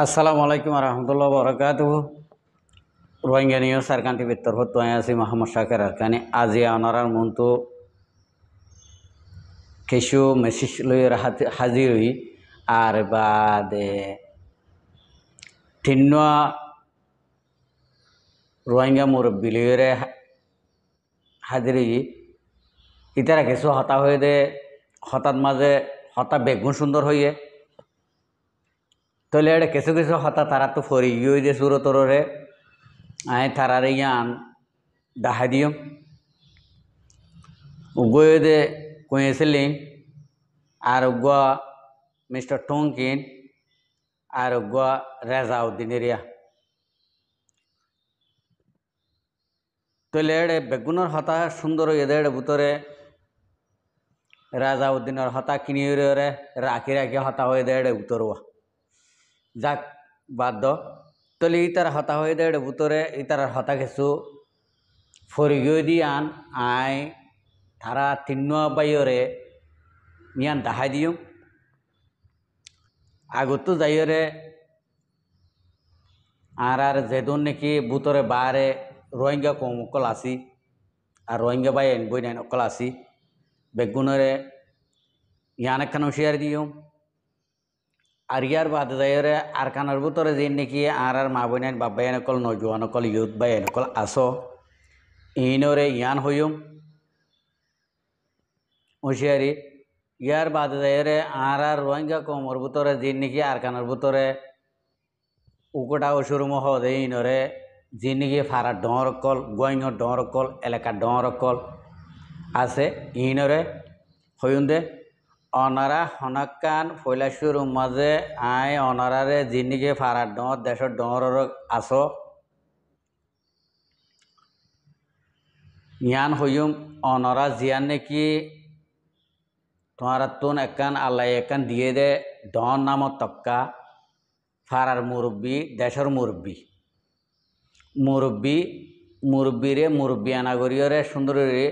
আসসালামু আলাইকুম রহমতুল্লাহ বরকাত রোহিঙ্গা নিউজ সারকান টিভির তরফ তো আছি মোহাম্মদ শাকের আরকানি আজি আনারার মন্তু কিছু মেসেজ লই হাজির হই আর বাদে ঠিন্ন রোহিঙ্গা মুরব্বী লইরে হাজির হই ইতারা কিছু হতা হয়ে দে হঠাৎ মাঝে হতা বেগুন সুন্দর হইয়ে তাহলে এটা কিছু কিছু হতা তারা তো ফরি গিয়ে যে সুর তররে আয় তারারে ইয়ান দাহা দিও উগয়ে দে কয়েছিলেন আর উগ মিস্টার টঙ্কিন আর উগ রেজাউদ্দিনেরিয়া তাহলে এড়ে বেগুনের হতা সুন্দর এদের ভিতরে রাজাউদ্দিনের হতা কিনিয়ে রাখি রাখি হতা হয়ে দেড় উতরবা যাক দ তলে ইতার হতা হয়ে দেড় বুতরে ইতার হতা খেসু ফরিগিও দি আন আই তারা তিন বাইরে নিয়ান দাহাই দিও আগতো যাইরে আর আর জেদন নাকি বুতরে বারে রোহিঙ্গা কম অকল আসি আর রোহিঙ্গা বাই বই নাইন অকল আসি বেগুনরে ইয়ান একখানো শেয়ার দিও আর ইয়ার বাদ যাইরে আর কানার ভিতরে যে নাকি আর আর মা বোন বাপ ভাই নজওয়ান অকল ইউথ বা এনেকল আস ইনরে ইয়ান হইম হুঁশিয়ারি ইয়ার বাদে যাইরে আর আর রোহিঙ্গা কমর ভিতরে যে নাকি আর কানার ভিতরে উকোটা অসুরুম হদে ইনরে যে নাকি ফারার ডর অকল গোয়িঙর ডর অকল এলাকার ডর অকল আছে ইনরে দে অনারা হনাকান ফৈলাসুর মাঝে আই অনারারে জিনিকে ফারার ডর দেশের ডর আস ইয়ান হইম অনরা জিয়ান নেকি তোমার তুন একান আল্লাহ একান দিয়ে দে ডর নাম তক্কা ফারার মুরব্বী দেশর মুরব্বী মুরব্বী রে মুরব্বী রে সুন্দরী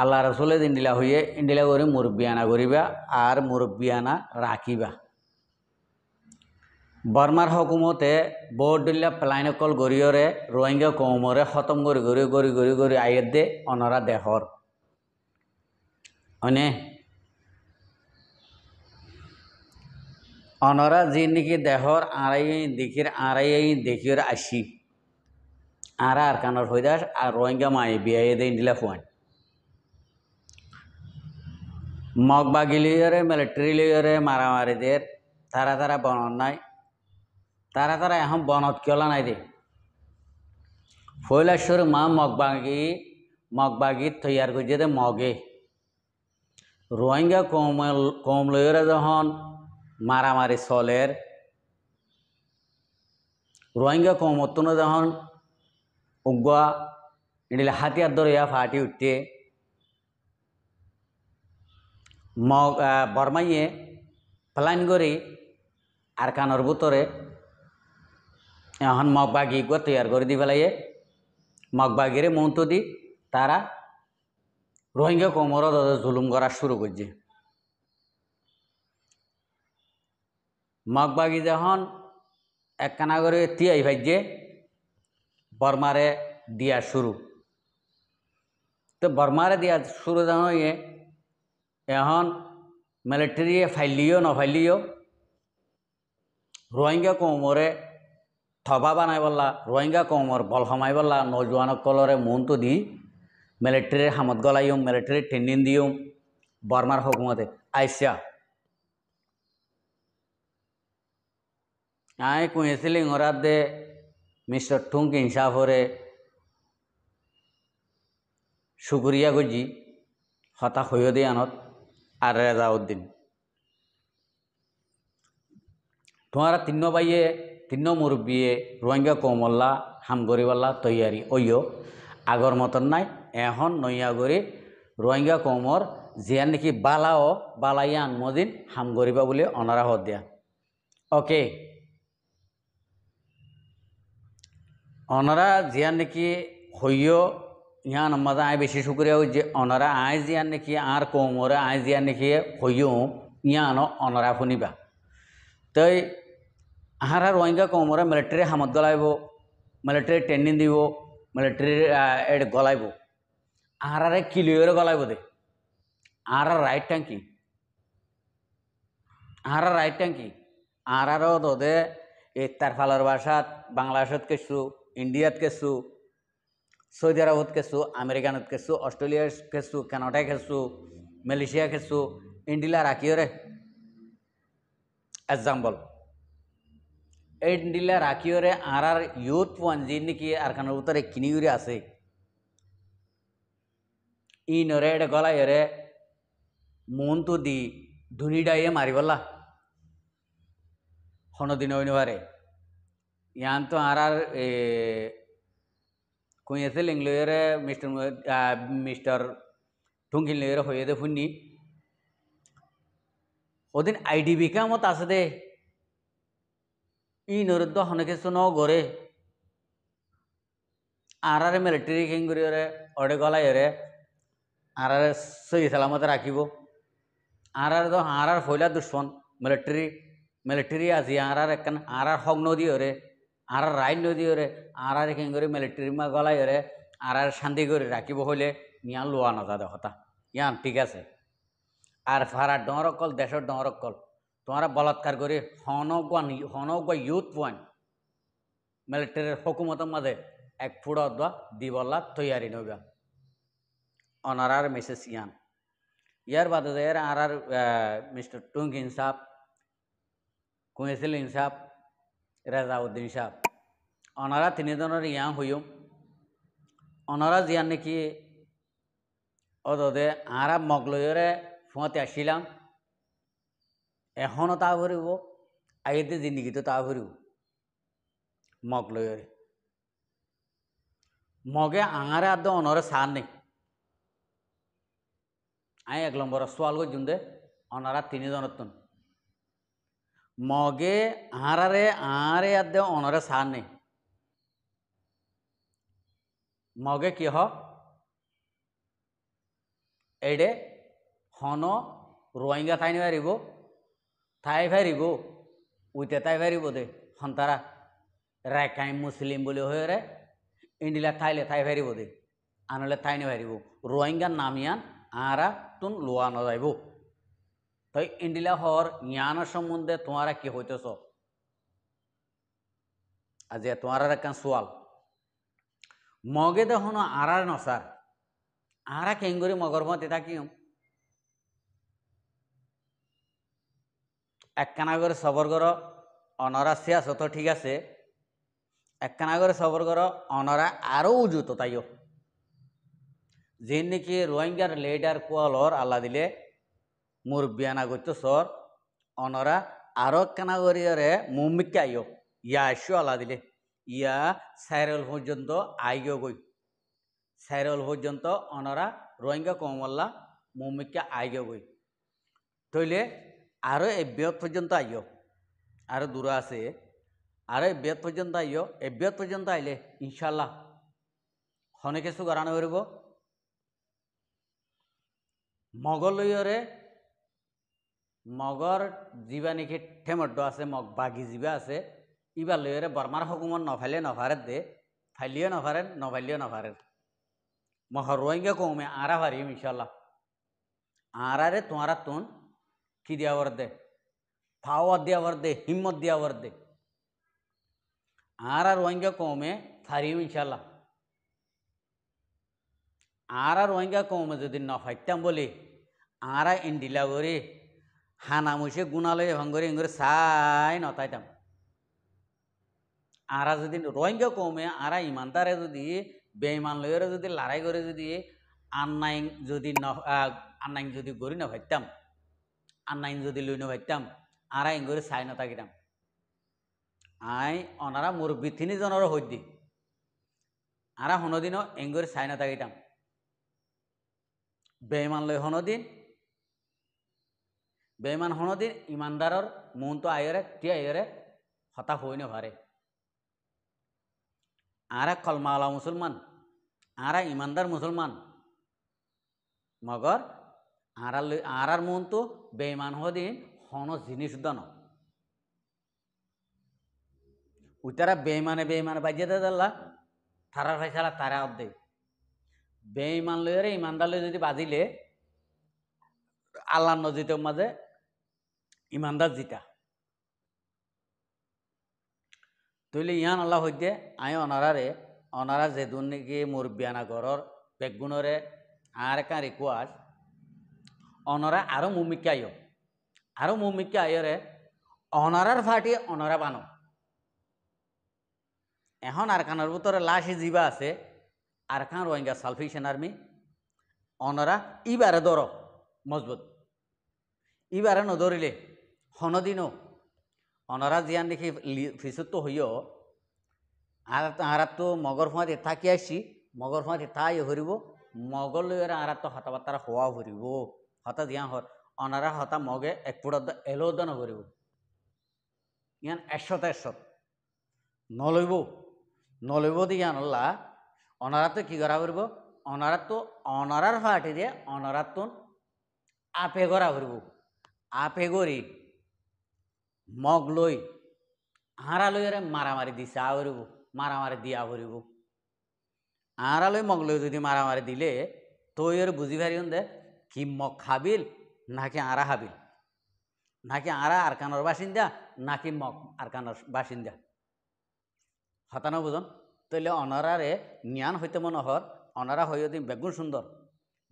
আল্লাহ রসুলের ইন্ডিলা হইয়ে ইন্ডিলা করে মুরব্বিয়ানা করিবা আর মুরব্বিয়ানা রাখিবা বর্মার হকুমতে বৌদ্দিল্লা প্লাইনকল গরিয়রে রোহিঙ্গা কৌমরে খতম করে গরি গরি গরি গরি আয়ের দে অনরা দেহর হয়নে অনরা যি নেকি দেহর আড়াই দেখির আড়াই দেখির আসি আরা আর কানর হইদাস আর রোহিঙ্গা মায়ে বিয়ে দিন দিলা ফুয়ান মগবাগিলিয়রে মিলিটারিলিয়রে মারামারিদের তারা তারা বনত নাই তারা তারা এখন বনত কিয়লা নাই দে ফৈলাশ্বর মা মগবাগি মগবাগি তৈয়ার করছে দে মগে রোহিঙ্গা কম কমলয়রে যখন মারামারি চলের রোহিঙ্গা কমতন যখন উগুয়া এডিলে হাতিয়ার দরিয়া ফাটি উঠতে বর্মাইয়ে প্লাইন করে আর কানোর বুতরে এখন মগবাগি গো তৈয়ার করে লাগে পেলাইয়ে মগবাগিরে মৌন্ত দি তারা রোহিঙ্গা কোমর জুলুম করা শুরু করছে মগবাগি যখন একখানা করে তিয়াই ভাইজে বর্মারে দিয়া শুরু তো বর্মারে দিয়া শুরু যখন ইয়ে এখন মিলিটারিয়ে ফাইলিও নফাইলিও রোহিঙ্গা কৌমরে থবা বানাই বললা রোহিঙ্গা কৌমর বল সমাই বললা মন মনটো দি মিলিটারির হামত গলাইম মিলিটারির ট্রেনিং দিও বর্মার হকুমতে আইসা আই কুঁয়েছিলি ইংরাত দে মিস্টার ঠুঙ্ক ইনসাফরে শুকুরিয়া গজি হতা হইও দিয়ে আনত আর রেজাউদ্দিন তোমার তিন বাইয়ে তিন মুরব্বীয়ে রোহিঙ্গা কমল্লা হামগরিওয়াল্লা তৈয়ারি ওইয় আগর মতন নাই এখন নৈয়াগরি রোহিঙ্গা কৌমর যিয়ার নাকি বালাও বালাইয়া আনমদিন হামগরিবা বলে অনারা দিয়া ওকে অনারা যিয়ার নাকি হইয় यहाँ नम्मदा आए विशेष करे अनरा आए जियान निकिए आर कौमरा आए जियान निकिए हयो ইয়ানো অনরা শুনিবা তই আহারা রোহিঙ্গা কমরে মিলিটারি হামত গলাইব মিলিটারি ট্রেনিং দিব মিলিটারি এড গলাইব আহারারে কিলিয়রে গলাইব দে আহারা রাইট ট্যাঙ্কি আহারা রাইট ট্যাঙ্কি আহারারও দে এই তার ফালর ভাষাত বাংলাদেশত কেসু ইন্ডিয়াত কেসু সৌদি আরবত খেলছো আমেরিকানত খেলছো অস্ট্রেলিয়া খেলছো কানাডায় খেলছো মালয়েশিয়া খেলছো ইন্ডিলা রে এক্সাম্পল ইন্ডিলা রে আর আর ইউথ যে নাকি আর কান উত্তরে কিনিউরে আছে ই নরে এটা গলায়রে মন তো দি ধুনিডাইয়ে মারিবল্লা হনদিন ওইনবারে ইয়ান তো আর আর kun yesel ingloyere Mr. Uh, Mr. টুঙ্গিল হয়ে দে শুনি ওদিন আইডিবি কা মত আছে দে ই নরুদ্দ হনকে শোন গরে আর আর মিলিটারি কিং করে অডে গলাই রে আর আর সহি সালামত রাখিব আর আর তো আর আর ফইলা দুশ্মন মিলিটারি মিলিটারি আজি আর আর একখান আর আর হগ্ন দিয়ে রে আর নদী ওরে আর আর কেন করে মেলে ট্রিমা গলাই ওরে আর আর শান্তি করে রাখিব হলে ইয়া লোয়া নজা দেখতা ইয়ান ঠিক আছে আর ফারা ডরকল দেশের ডরকল তোমারা বলাৎকার করে হনগুয়া হনগুয়া ইউথ পয়েন্ট মিলিটারির হকুমতের মাঝে এক ফুড় দোয়া দিবল্লা তৈয়ারি অনার আর মিসেস ইয়ান ইয়ার বাদে আর আর মিস্টার টুঙ্ক ইনসাফ কুয়েসিল ইনসাফ রেজাউদ্দিন সাহেব অনারা তিনিজনের ইয়া হইম অনারা জিয়ান নাকি অদে আরা মগলয়রে ফুঁতে আসিলাম এখনও তা ভরিব আইতে জিন্দিগিতে তা ভরিব মগলয়রে মগে আঙারে আদ অনরে সার নেই আই এক নম্বর সোয়াল করছুন দে অনারা তিনজনের তুন মগে മകെ ആറരെ ആരെ അദ്ദേഹം ഒണരെ സാറിനെ മകെ കിഹ എടെ ഹന রোহিঙ্গা থাই ফারিব থাই ফারিব উইতে তাই ফারিব দে সন্তারা রেখাই মুসলিম বলে হয়ে রে ইন্ডিলা থাইলে থাই ফারিব দে আনলে থাই নে ফারিব রোহিঙ্গা নামিয়ান আরা তুন লোয়া নজাইব তই ইন্ডিলা হর জ্ঞান সম্বন্ধে তোমারা কি হইতেছ আজি তোমার একখান সোয়াল মগে দেখুন আরার নসার আরা কেঙ্গুরি মগর মতে থাকি একখানাগর সবরগর অনরা সে আস তো ঠিক আছে একখানাগর সবরগর অনরা আরও উজুত তাইও যে নাকি রোহিঙ্গার লেডার কোয়ালর আল্লাহ দিলে মুরব্বিয়ানা করতো সর অনরা আরো কেনা করিয়ারে মুম্মিককে আইও ইয়া আসো আলা দিলে ইয়া সাইরল পর্যন্ত আইগো গই সাইরল পর্যন্ত অনরা রোহিঙ্গা কমল্লা মুম্মিককে আইগো গই তইলে আরও এবিয়ত পর্যন্ত আইও আরও দূর আছে আরও এবিয়ত পর্যন্ত আইও এবিয়ত পর্যন্ত আইলে ইনশাল্লাহ হনে কিছু গড়ানো করব মগলয়রে মগৰ যিবা নেকি ঠেমৰ্দ আছে মগ বাঘি যিবা আছে ইবা লৈৰে বর্মার হকুমত নভালে নভাৰে দে ফাইলিও নভাৰে নভালিও নভাৰে মহর রোয়িঙ্গে কমে আরা ভারিম ইনশাল্লাহ আরারে তোমারা তুন কি দেওয়ার দে ফাওয়া দেওয়ার দে হিম্মত দেওয়ার দে আঁরা রোয়িঙ্গে কমে ফারিম ইনশাল্লাহ আঁরা রোয়িঙ্গা কমে যদি নফাইতাম বলি আঁরা ইন্ডিলা করে হানা মুসে গুণালয়ে করে ইঙ্গরে সাই নতাইতাম আরা যদি রোহিঙ্গা কমে আরা ইমানদারে যদি বেইমান লয়েরে যদি লড়াই করে যদি আন্নাই যদি ন যদি গড়ি না ভাইতাম আন্নাইন যদি লই না ভাইতাম আরা ইঙ্গরে সাই নতাকিতাম আই অনারা মোর বিথিনি জনের হদ্দি আরা হনদিন এঙ্গরে সাই নতাকিতাম বেইমান লয় হনদিন বেইমান হনদিন ইমানদারর মনটো আয়রে টি আয়রে হতা হই নভারে আরা কলমাওয়ালা মুসলমান আরা ইমানদার মুসলমান মগর আরা আরার মনটো বেইমান হদিন হন জিনিস দন উতারা বেইমানে বেইমানে বাজিয়ে দে দিল্লা তারার ফাইসালা তারা অর্ধেক বেইমান লইরে ইমানদার লই যদি বাজিলে আল্লাহ নজিতের মাঝে ইমানদার জিতা তৈলে ইয়ান আল্লাহ হইতে আই অনারারে অনারা যেদুন নেকি মোর বিয়ানা ঘরের বেগুণরে আর একা রিকুয়াজ অনরা আরও মুমিকায় আরও মুমিকায়রে অনারার ফাটি অনরা বানো এখন আরকানের ভিতরে লাশ জিবা আছে আরকান রোহিঙ্গা সালফিশন আর্মি অনরা ইবারে ধর মজবুত ইবারে নধরিলে হনদিনও অনরা জিয়ান দেখি ফিসুত তো হইও আর আঁরা তো মগর ফাঁত এথা কি আসি মগর ফাঁত এথা ইয়ে হরিব মগর লয়ের তো হতাবার্তার হওয়া হরিব হতা জিয়া হর অনারা হতা মগে এক ফুটত এলোদন হরিব ইয়ান এশত এশত নলইব নলইব দি ইয়ান অল্লা অনারা তো কি করা হরিব অনারা তো অনারার ফাঁটি দিয়ে অনারা আপে করা হরিব আপে করি মগ লৈ আঁৰা লৈৰে মারামারি দিছে আবরিব মারামারি মাৰামাৰি দিয়া কৰিব আঁৰা লৈ মগ লৈ যদি মারামারি দিলে তই আৰু বুজি পাৰিম দে কি মগ খাবিল নাকি আঁৰা খাবিল নাকি আঁরা আরকানোর বাসিন্দা নাকি মগ আরকানোর বাসিন্দা হতানো বুঝন তৈলে অনারারে নিয়ান হইতে হর অনারা হইয় দিন বেগুন সুন্দর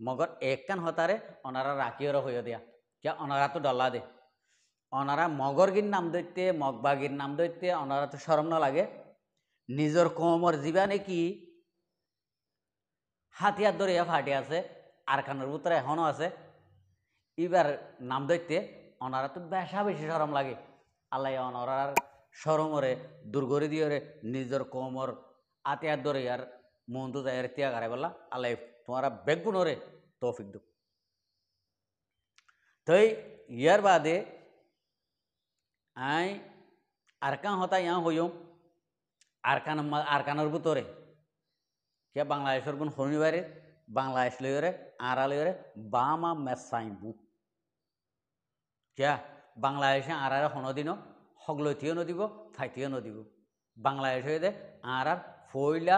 মগর এক কান হতারে অনারা রাখিয়র হইয় দিয়া কে অনারা তো ডলা দে ওনারা মগরগির নাম দৈত্যে মগবাগির নাম দৈত্যে ওনারা তো সরম না লাগে নিজের কোমর জীবানে কি হাতিয়ার দরিয়া ফাটি আছে আর কানের ভিতরে এখনও আছে এবার নাম দৈত্যে ওনারা তো বেশা বেশি সরম লাগে আল্লাহ অনরার সরমরে দুর্গরি দিয়ে নিজের কোমর আতিয়ার দরিয়ার তো জায়ের ত্যাগ গাড়ে বললা আল্লাহ তোমারা বেগুনরে তৌফিক দু তাই ইয়ার বাদে আই আরকান হতা ইয়া হইও আরকান আরকানের ভিতরে কে বাংলাদেশের গুণ শনিবারে বাংলাদেশ লয়রে আঁরা লয়রে বামা মেসাইবু কিয়া বাংলাদেশে আঁরারে হনদিন হগলথিও নদিব ফাইতিও নদিব বাংলাদেশ হয়ে দে আঁরার ফইলা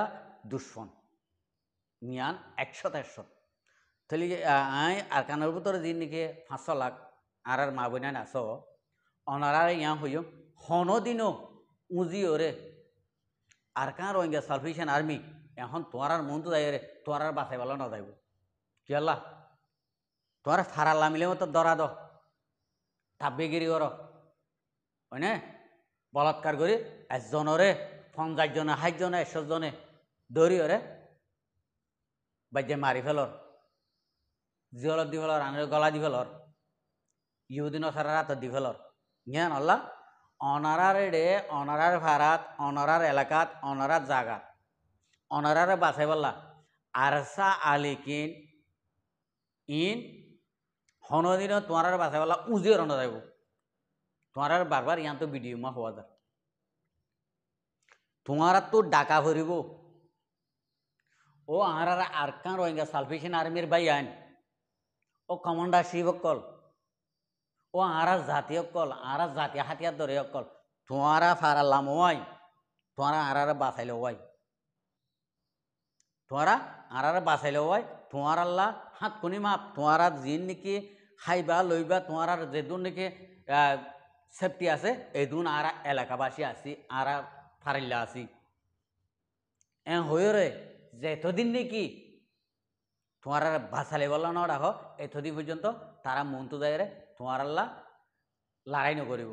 দুশ্মন নিয়ান একশত একশো তাহলে আই আরকানের ভিতরে দিন নাকি পাঁচশো লাখ আর আর মা বইনা নাচ অনারারে ইয়া হইম হন উঁজি উঁজিওরে আর কাঁ রোহিঙ্গা সালফিশন আর্মি এখন তোয়ারার মন তো যাইরে তোয়ারার বাসাই বেলা না যাইব কি আল্লাহ তোয়ার ফারা লামিলে মতো দরা দ তাব্যগিরি কর হয়নে বলাৎকার করি একজনরে পঞ্চাশ জনে ষাট জনে একশো জনে ধরি ওরে বাজ্যে মারি ফেলর জিহলত দি ফেলর আনের গলা দি ফেলর ইহুদিন সারা রাত দি ফেলর জ্ঞান ইয়ে হল্লা অনারারে ডে অনারার ভাড়াত অনারার এলাকাত অনারার জাগাত অনারারে বাছাই বললা আরসা আলিকিন ইন হনদিন তোমার বাছাই বললা উজে রন যাইব তোমার বারবার ইয়ান তো বিডিও মা হওয়া যার তোমার তো ডাকা ভরিব ও আর কান রোহিঙ্গা সালফিশন আর্মির বাই আইন ও কমান্ডার শিবকল ও আরা জাতি অকল আরা জাতি হাতিয়ার দরে অকল তোমারা লাম ওয়াই তোমারা আরারে বাঁচাইলে ওয়াই তোমারা আরারে বাঁচাইলে ওয়াই তোমার আল্লাহ হাত কোনি মাপ তোমারা জিন নাকি খাইবা লইবা তোমার যেদুন নাকি সেফটি আছে এদুন আরা এলাকাবাসী আছি আরা ফারিল্লা আছি এ হয়ে রে যে এতদিন নাকি তোমার বাঁচালে বললাম না রাখো এতদিন পর্যন্ত তারা মন তো যায় রে তোমাৰ আল্লাহ লাৰাই নকৰিব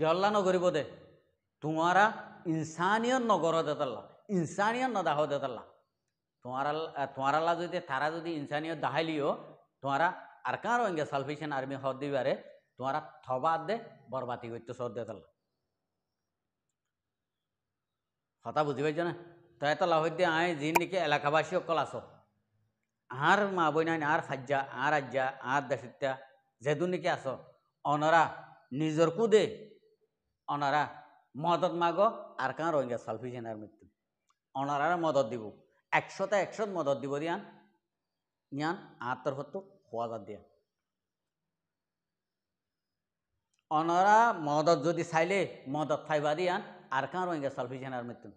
কেহল্লা নকৰিব দে তোমাৰা ইনচানিয়ত নগৰত এটাল্লা ইনচানিয়ত নদাহত এটাল্লা তোমাৰ তোমাৰ আল্লাহ যদি তাৰা যদি ইনচানিয়ত দাহাইলিও তোমাৰা আর কার অঙ্গে সালফিশন আর্মি হর দিবারে তোমারা থবা দে বরবাতি করতে সর দে তাল্লা কথা বুঝি পাইছ না তো এত লাভ দিয়ে আয় যি নেকি এলাকাবাসী অকল আছো আর মা বইনাইন আর খাজ্জা আর আজ্জা আর দাসিত্যা যেদুনিকে আস অনরা নিজর দে অনরা মদত মাগ আর কান রোহিঙ্গা সালফি সেনার মৃত্যু অনরার মদত দিব একশোতে একশত মদত দিব দিয়ান ইয়ান আত্মর হতো হওয়া যাত দিয়া অনরা মদত যদি চাইলে মদত ফাইবা দিয়ান আর কান রোহিঙ্গা সালফি সেনার মৃত্যু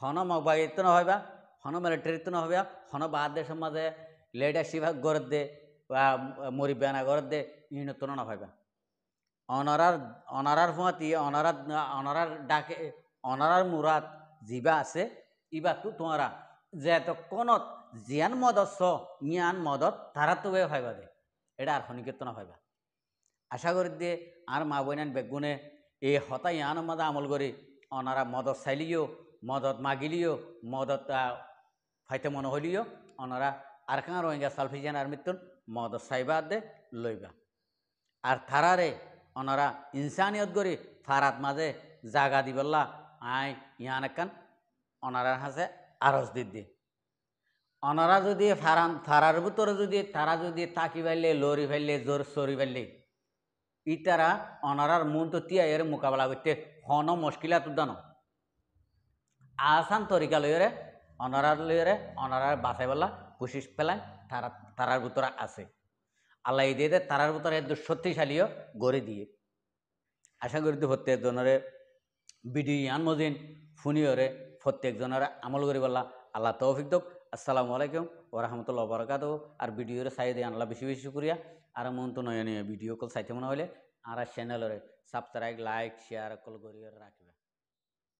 হন মগবাগিত বা ಹೊನ ಮಿಲಿಟರಿತನ ಹವ್ಯ ಹೊನ ಬಾದ್ಯ ಸಮಾಜ ಲೇಡ ಶಿವ ಗೊರದ್ದೆ ಮರಿಬ್ಯಾನ ಗೊರದ್ದೆ ಇನ್ನು ತುನನ ಹವ್ಯ অনারার অনারার ফুঁয়াতি অনারাত অনারার ডাকে অনারার মুরাত জিবা আছে ইবাতু তোঁরা যেতক্ষণত জিয়ান মদত স ইয়ান মদত তারা তো হয় দে এটা আর হনিকেতনা ভাইবা আশা করি দিয়ে আর মা বইনান বেগুনে এই হতা ইয়ান মদা আমল করি অনারা মদত চাইলিও মদত মাগিলিও মদত ফাইতে মনে হলিও ওনারা আর কাঁ রোহিঙ্গা সালফিজান আর মৃত্যুন মদ সাইবাদ দে লইবা আর থারারে ওনারা ইনসানিয়ত করি ফারাত মাঝে জাগা দিবল্লা আই ইহান একান ওনারা হাসে আরজ দি ওনারা যদি ফারান ফারার ভিতরে যদি তারা যদি তাকি ফেললে লড়ি ফেললে জোর সরি ফেললে ইতারা অনারার মন তো এর মোকাবেলা করতে হন মুশকিলা তুদানো আসান তরিকা লইরে অনারার লইয়ারে অনারার বলা কুশিস পেলায় তারা তারার ভিতরে আছে আল্লাহ দিয়ে দে তারার ভিতরে এত শক্তিশালীও গড়ে দিয়ে আশা করি প্রত্যেক জনের বিডি ইয়ান মজিন ফুনিয়রে প্রত্যেক জনের আমল করিবেলা আল্লাহ তৌফিক দক আসসালামু আলাইকুম ওরহামতুল্লাহ বরকাত আর ভিডিওরে চাই দিয়ে আনলা বেশি বেশি শুক্রিয়া আর মন তো নয় নয় ভিডিও কল চাইতে মনে হলে আর চ্যানেলের সাবস্ক্রাইব লাইক শেয়ার কল করিয়ে রাখবে